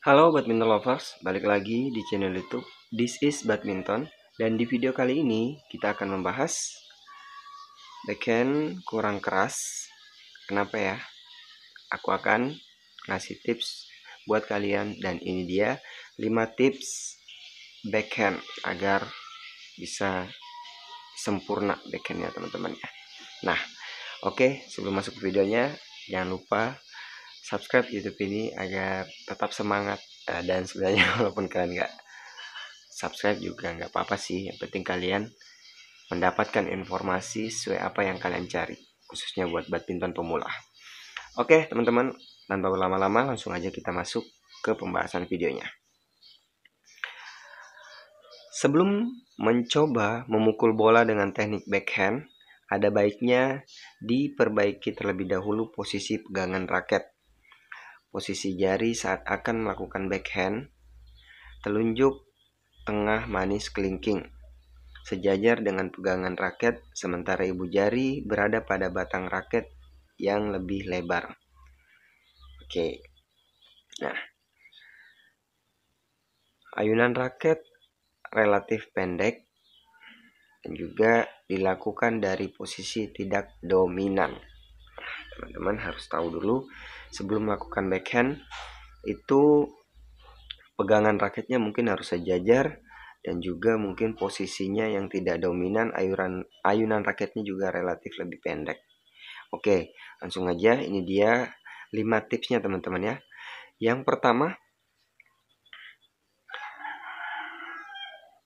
Halo badminton lovers, balik lagi di channel YouTube This is Badminton dan di video kali ini kita akan membahas backhand kurang keras. Kenapa ya? Aku akan ngasih tips buat kalian dan ini dia 5 tips backhand agar bisa sempurna backhandnya teman-teman ya. Nah, oke, okay, sebelum masuk ke videonya jangan lupa subscribe YouTube ini agar tetap semangat uh, dan sebenarnya walaupun kalian nggak subscribe juga nggak apa-apa sih yang penting kalian mendapatkan informasi sesuai apa yang kalian cari khususnya buat badminton pemula oke teman-teman tanpa berlama-lama langsung aja kita masuk ke pembahasan videonya sebelum mencoba memukul bola dengan teknik backhand ada baiknya diperbaiki terlebih dahulu posisi pegangan raket posisi jari saat akan melakukan backhand, telunjuk tengah manis kelingking, sejajar dengan pegangan raket, sementara ibu jari berada pada batang raket yang lebih lebar. Oke, nah, ayunan raket relatif pendek dan juga dilakukan dari posisi tidak dominan teman-teman harus tahu dulu sebelum melakukan backhand itu pegangan raketnya mungkin harus sejajar dan juga mungkin posisinya yang tidak dominan ayunan ayunan raketnya juga relatif lebih pendek. Oke, langsung aja ini dia 5 tipsnya teman-teman ya. Yang pertama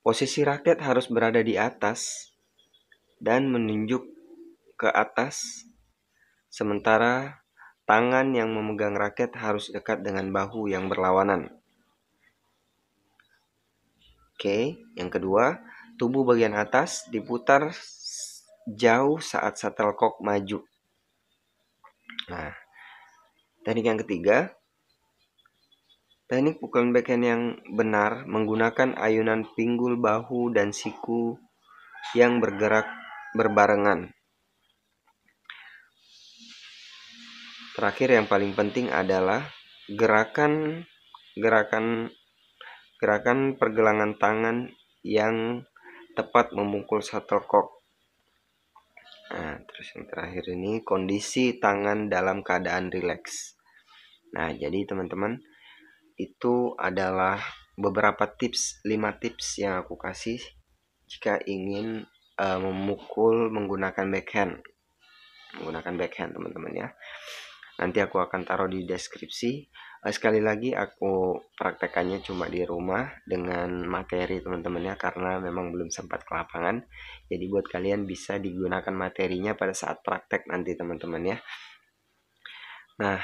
posisi raket harus berada di atas dan menunjuk ke atas sementara tangan yang memegang raket harus dekat dengan bahu yang berlawanan. Oke, yang kedua, tubuh bagian atas diputar jauh saat shuttlecock maju. Nah, teknik yang ketiga, teknik pukulan backhand yang benar menggunakan ayunan pinggul bahu dan siku yang bergerak berbarengan terakhir yang paling penting adalah gerakan gerakan gerakan pergelangan tangan yang tepat memukul shuttlecock. Nah, terus yang terakhir ini kondisi tangan dalam keadaan rileks. Nah, jadi teman-teman itu adalah beberapa tips, 5 tips yang aku kasih jika ingin uh, memukul menggunakan backhand. Menggunakan backhand, teman-teman ya nanti aku akan taruh di deskripsi eh, sekali lagi aku praktekannya cuma di rumah dengan materi teman-temannya karena memang belum sempat ke lapangan jadi buat kalian bisa digunakan materinya pada saat praktek nanti teman-teman ya nah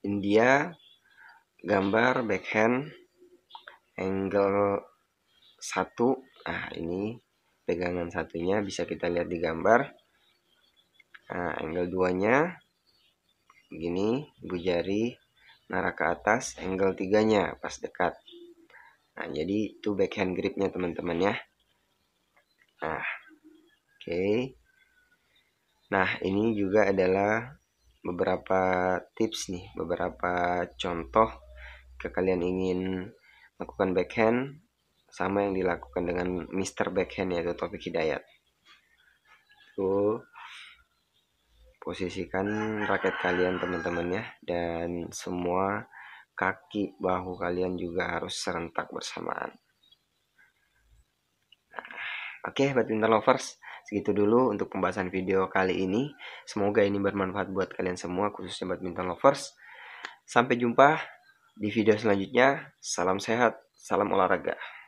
India gambar backhand angle 1 nah ini Tegangan satunya bisa kita lihat di gambar nah, angle duanya, nya begini ibu jari ke atas angle 3 nya pas dekat nah jadi itu backhand gripnya teman-teman ya nah oke okay. nah ini juga adalah beberapa tips nih beberapa contoh ke kalian ingin lakukan backhand sama yang dilakukan dengan Mr. Backhand yaitu Topik Hidayat tuh posisikan raket kalian teman-teman ya dan semua kaki bahu kalian juga harus serentak bersamaan. Nah, oke, okay, badminton lovers, segitu dulu untuk pembahasan video kali ini. Semoga ini bermanfaat buat kalian semua, khususnya badminton lovers. Sampai jumpa di video selanjutnya. Salam sehat, salam olahraga.